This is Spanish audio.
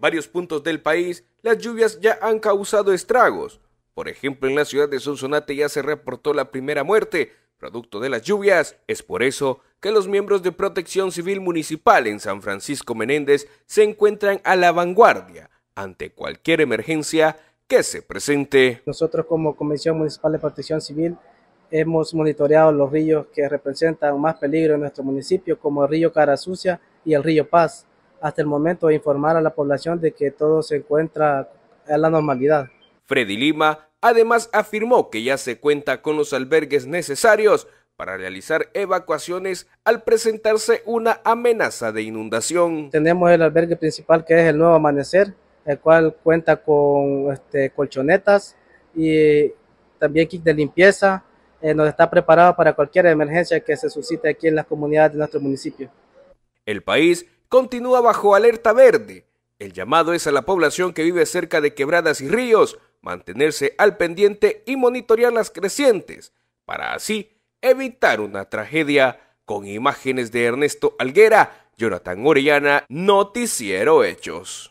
varios puntos del país, las lluvias ya han causado estragos. Por ejemplo, en la ciudad de Sonsonate ya se reportó la primera muerte, producto de las lluvias. Es por eso que los miembros de Protección Civil Municipal en San Francisco Menéndez se encuentran a la vanguardia ante cualquier emergencia que se presente. Nosotros como Comisión Municipal de Protección Civil hemos monitoreado los ríos que representan más peligro en nuestro municipio, como el río Cara Sucia y el río Paz hasta el momento informar a la población de que todo se encuentra a la normalidad. Freddy Lima además afirmó que ya se cuenta con los albergues necesarios para realizar evacuaciones al presentarse una amenaza de inundación. Tenemos el albergue principal que es el Nuevo Amanecer, el cual cuenta con este, colchonetas y también kit de limpieza, eh, nos está preparado para cualquier emergencia que se suscite aquí en las comunidades de nuestro municipio. El país continúa bajo alerta verde. El llamado es a la población que vive cerca de quebradas y ríos mantenerse al pendiente y monitorear las crecientes, para así evitar una tragedia. Con imágenes de Ernesto Alguera, Jonathan Orellana, Noticiero Hechos.